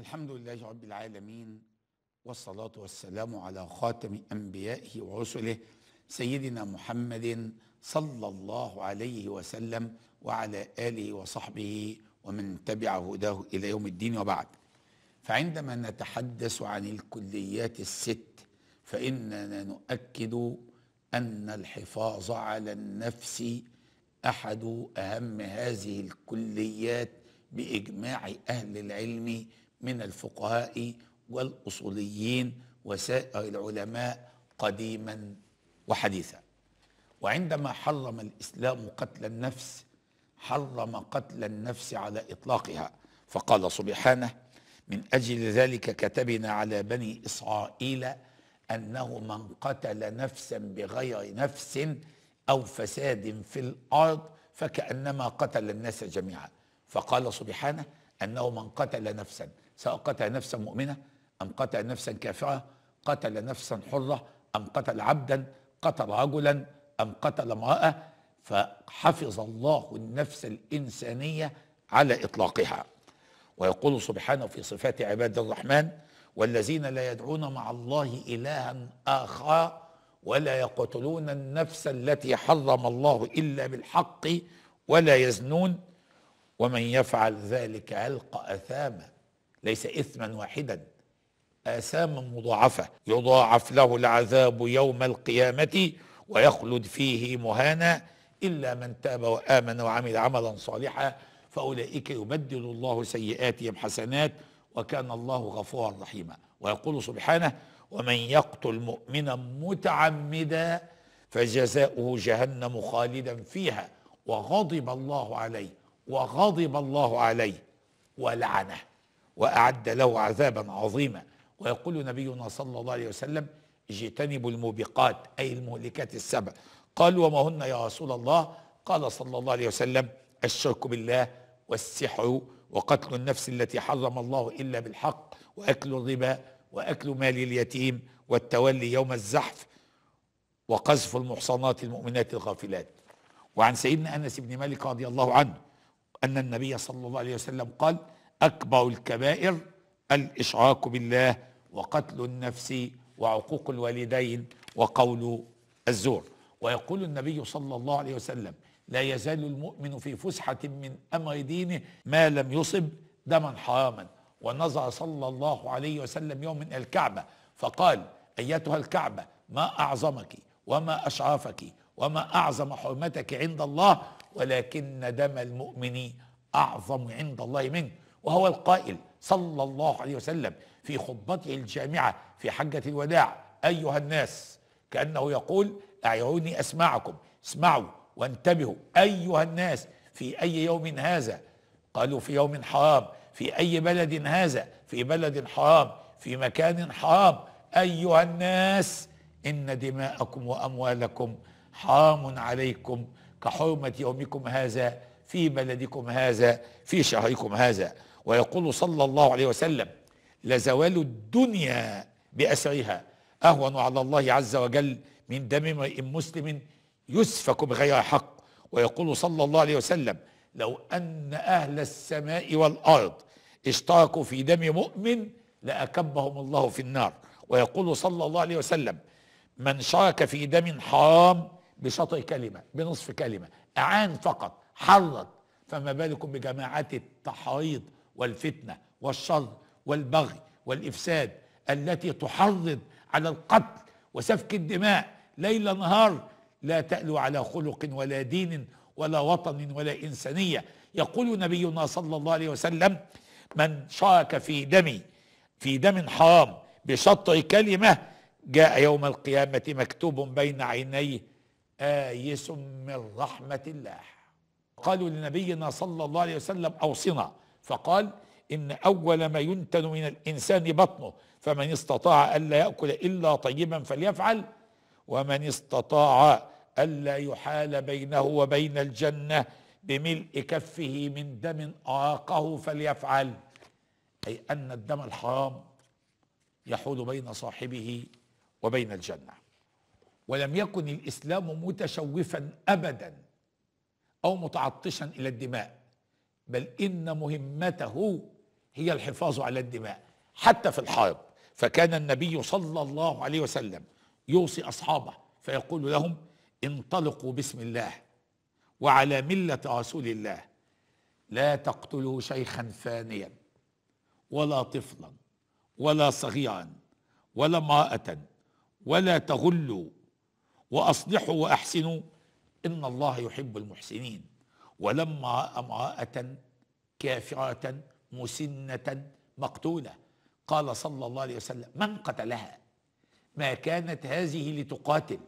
الحمد لله رب العالمين والصلاة والسلام على خاتم أنبيائه ورسله سيدنا محمد صلى الله عليه وسلم وعلى آله وصحبه ومن تبع هداه إلى يوم الدين وبعد فعندما نتحدث عن الكليات الست فإننا نؤكد أن الحفاظ على النفس أحد أهم هذه الكليات بإجماع أهل العلم من الفقهاء والاصوليين وسائر العلماء قديما وحديثا وعندما حرم الاسلام قتل النفس حرم قتل النفس على اطلاقها فقال سبحانه من اجل ذلك كتبنا على بني اسرائيل انه من قتل نفسا بغير نفس او فساد في الارض فكانما قتل الناس جميعا فقال سبحانه انه من قتل نفسا سواء قتل نفسا مؤمنة أم قتل نفسا كافرة قتل نفسا حرة أم قتل عبدا قتل رجلا أم قتل امرأة فحفظ الله النفس الإنسانية على إطلاقها ويقول سبحانه في صفات عباد الرحمن والذين لا يدعون مع الله إلها آخر ولا يقتلون النفس التي حرم الله إلا بالحق ولا يزنون ومن يفعل ذلك يلقى أثاما ليس إثما واحدا آثاما مضاعفة يضاعف له العذاب يوم القيامة ويخلد فيه مهانا إلا من تاب وآمن وعمل عملا صالحا فأولئك يبدل الله سيئاتهم حسنات وكان الله غفورا رحيما ويقول سبحانه ومن يقتل مؤمنا متعمدا فجزاؤه جهنم خالدا فيها وغضب الله عليه وغضب الله عليه ولعنه وأعد له عذابا عظيما ويقول نبينا صلى الله عليه وسلم اجتنبوا الموبقات أي المهلكات السبع قال وما هن يا رسول الله قال صلى الله عليه وسلم الشرك بالله والسحر وقتل النفس التي حرم الله إلا بالحق وأكل الربا وأكل مال اليتيم والتولي يوم الزحف وقذف المحصنات المؤمنات الغافلات وعن سيدنا أنس بن مالك رضي الله عنه أن النبي صلى الله عليه وسلم قال أكبر الكبائر الإشراك بالله وقتل النفس وعقوق الوالدين وقول الزور ويقول النبي صلى الله عليه وسلم لا يزال المؤمن في فسحة من أمر دينه ما لم يصب دما حراما ونظر صلى الله عليه وسلم يوم من الكعبة فقال أيتها الكعبة ما أعظمك وما أشرفك وما أعظم حرمتك عند الله ولكن دم المؤمن أعظم عند الله منك وهو القائل صلى الله عليه وسلم في خطبته الجامعة في حجة الوداع أيها الناس كأنه يقول أعيوني أسمعكم اسمعوا وانتبهوا أيها الناس في أي يوم هذا قالوا في يوم حرام في أي بلد هذا في بلد حرام في مكان حرام أيها الناس إن دماءكم وأموالكم حرام عليكم كحرمة يومكم هذا في بلدكم هذا في شهركم هذا ويقول صلى الله عليه وسلم لزوال الدنيا بأسرها أهون على الله عز وجل من دم امرئ مسلم يسفك بغير حق ويقول صلى الله عليه وسلم لو أن أهل السماء والأرض اشتركوا في دم مؤمن لأكبهم الله في النار ويقول صلى الله عليه وسلم من شارك في دم حرام بشطر كلمة بنصف كلمة أعان فقط حرض فما بالكم بجماعات التحريض والفتنه والشر والبغي والافساد التي تحرض على القتل وسفك الدماء ليل نهار لا تألو على خلق ولا دين ولا وطن ولا إنسانية يقول نبينا صلى الله عليه وسلم من شاك في دمي في دم حرام بشطع كلمة جاء يوم القيامة مكتوب بين عينيه آيس من رحمة الله قالوا لنبينا صلى الله عليه وسلم أوصنا فقال إن أول ما ينتن من الإنسان بطنه فمن استطاع ألا يأكل إلا طيبا فليفعل ومن استطاع ألا يحال بينه وبين الجنة بملء كفه من دم أراقه فليفعل أي أن الدم الحرام يحول بين صاحبه وبين الجنة ولم يكن الإسلام متشوفا أبدا أو متعطشا إلى الدماء بل إن مهمته هي الحفاظ على الدماء حتى في الحائض فكان النبي صلى الله عليه وسلم يوصي أصحابه فيقول لهم انطلقوا بسم الله وعلى ملة رسول الله لا تقتلوا شيخا فانيا ولا طفلا ولا صغيرا ولا امرأة ولا تغلوا وأصلحوا وأحسنوا إن الله يحب المحسنين ولما امرأة كافرة مسنة مقتولة قال صلى الله عليه وسلم من قتلها ما كانت هذه لتقاتل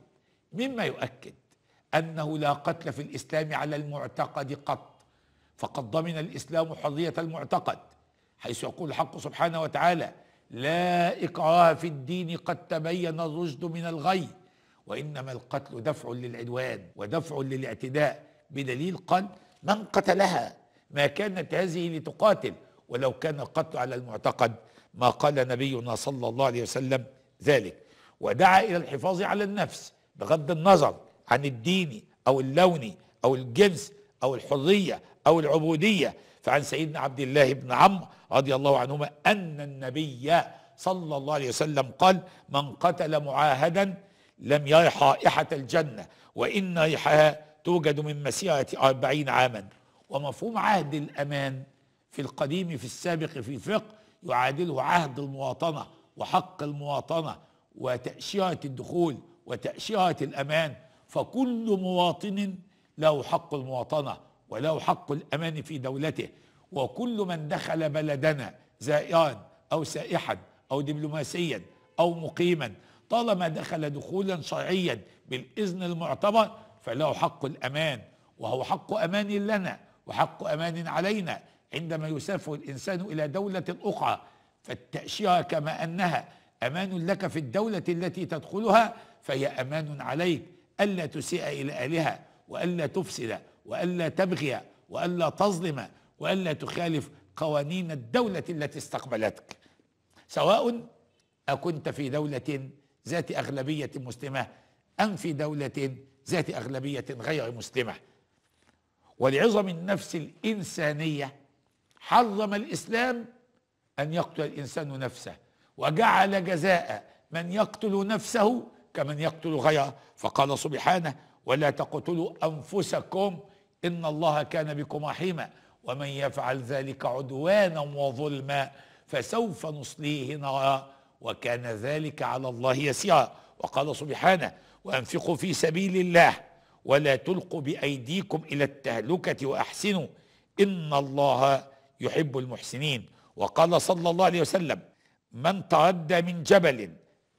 مما يؤكد أنه لا قتل في الإسلام على المعتقد قط فقد ضمن الإسلام حرية المعتقد حيث يقول الحق سبحانه وتعالى لا إكراه في الدين قد تبين الرشد من الغي وإنما القتل دفع للعدوان ودفع للاعتداء بدليل قال من قتلها ما كانت هذه لتقاتل ولو كان القتل على المعتقد ما قال نبينا صلى الله عليه وسلم ذلك ودعا إلى الحفاظ على النفس بغض النظر عن الدين أو اللون أو الجنس أو الحرية أو العبودية فعن سيدنا عبد الله بن عمرو رضي الله عنهما أن النبي صلى الله عليه وسلم قال من قتل معاهدا لم يرح رائحة الجنة وإن ريحها توجد من مسيرة أربعين عاما ومفهوم عهد الأمان في القديم في السابق في الفقه يعادله عهد المواطنة وحق المواطنة وتأشيرة الدخول وتأشيرة الأمان فكل مواطن له حق المواطنة وله حق الأمان في دولته وكل من دخل بلدنا زائرا أو سائحا أو دبلوماسيا أو مقيما طالما دخل دخولا شرعيا بالإذن المعتبر فله حق الأمان وهو حق أمان لنا وحق أمان علينا عندما يسافر الإنسان إلى دولة أخرى فالتأشيرة كما أنها أمان لك في الدولة التي تدخلها فهي أمان عليك ألا تسيء إلى أهلها وألا تفسد وألا تبغي وألا تظلم وألا تخالف قوانين الدولة التي استقبلتك سواء أكنت في دولة ذات أغلبية مسلمة أم في دولة ذات أغلبية غير مسلمة ولعظم النفس الإنسانية حرم الإسلام أن يقتل الإنسان نفسه وجعل جزاء من يقتل نفسه كمن يقتل غيره فقال سبحانه ولا تقتلوا أنفسكم إن الله كان بكم رحيما ومن يفعل ذلك عدوانا وظلما فسوف نصليه نارا وكان ذلك على الله يسيرا وقال سبحانه وأنفقوا في سبيل الله ولا تلقوا بأيديكم إلى التهلكة وأحسنوا إن الله يحب المحسنين وقال صلى الله عليه وسلم من تعدى من جبل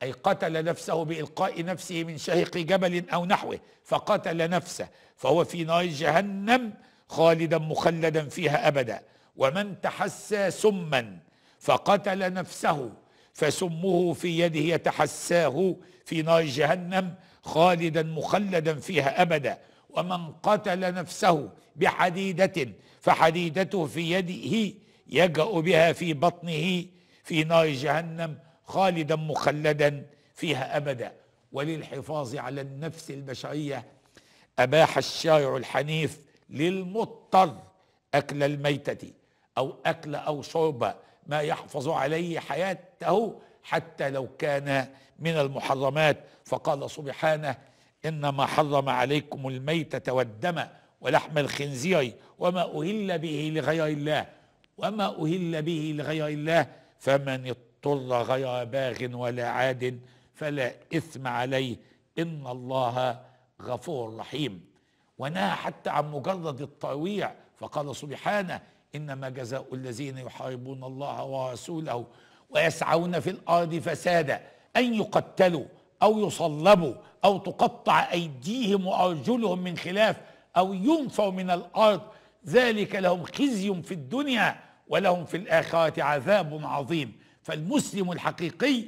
أي قتل نفسه بإلقاء نفسه من شهق جبل أو نحوه فقتل نفسه فهو في نار جهنم خالدا مخلدا فيها أبدا ومن تحسى سما فقتل نفسه فسمه في يده يتحساه في نار جهنم خالدا مخلدا فيها ابدا ومن قتل نفسه بحديده فحديدته في يده يجا بها في بطنه في نار جهنم خالدا مخلدا فيها ابدا وللحفاظ على النفس البشريه اباح الشارع الحنيف للمضطر اكل الميته او اكل او شرب ما يحفظ عليه حياته حتى لو كان من المحرمات فقال سبحانه انما حرم عليكم الميتة والدم ولحم الخنزير وما اهل به لغير الله وما اهل به لغير الله فمن اضطر غير باغ ولا عاد فلا اثم عليه ان الله غفور رحيم ونهى حتى عن مجرد الترويع فقال سبحانه انما جزاء الذين يحاربون الله ورسوله ويسعون في الارض فسادا ان يقتلوا او يصلبوا او تقطع ايديهم وارجلهم من خلاف او ينفوا من الارض ذلك لهم خزي في الدنيا ولهم في الاخره عذاب عظيم فالمسلم الحقيقي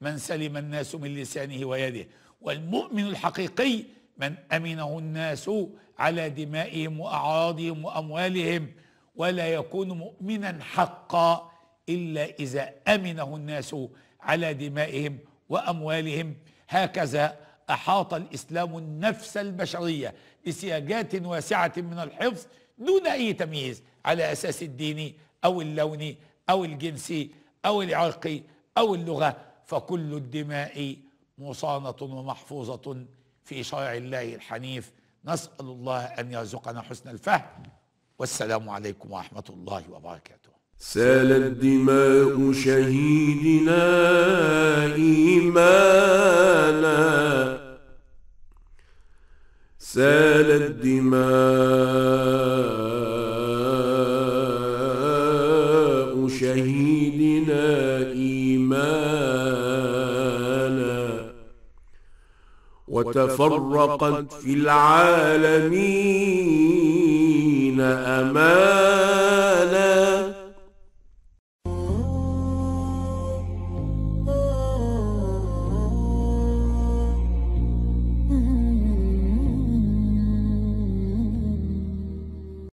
من سلم الناس من لسانه ويده والمؤمن الحقيقي من امنه الناس على دمائهم واعراضهم واموالهم ولا يكون مؤمنا حقا الا اذا امنه الناس على دمائهم واموالهم هكذا احاط الاسلام النفس البشريه بسياجات واسعه من الحفظ دون اي تمييز على اساس الديني او اللوني او الجنسي او العرقي او اللغه فكل الدماء مصانه ومحفوظه في شرع الله الحنيف نسال الله ان يرزقنا حسن الفهم والسلام عليكم ورحمة الله وبركاته سالت دماء شهيدنا إيمانا سالت دماء شهيدنا إيمانا وتفرقت في العالمين أمان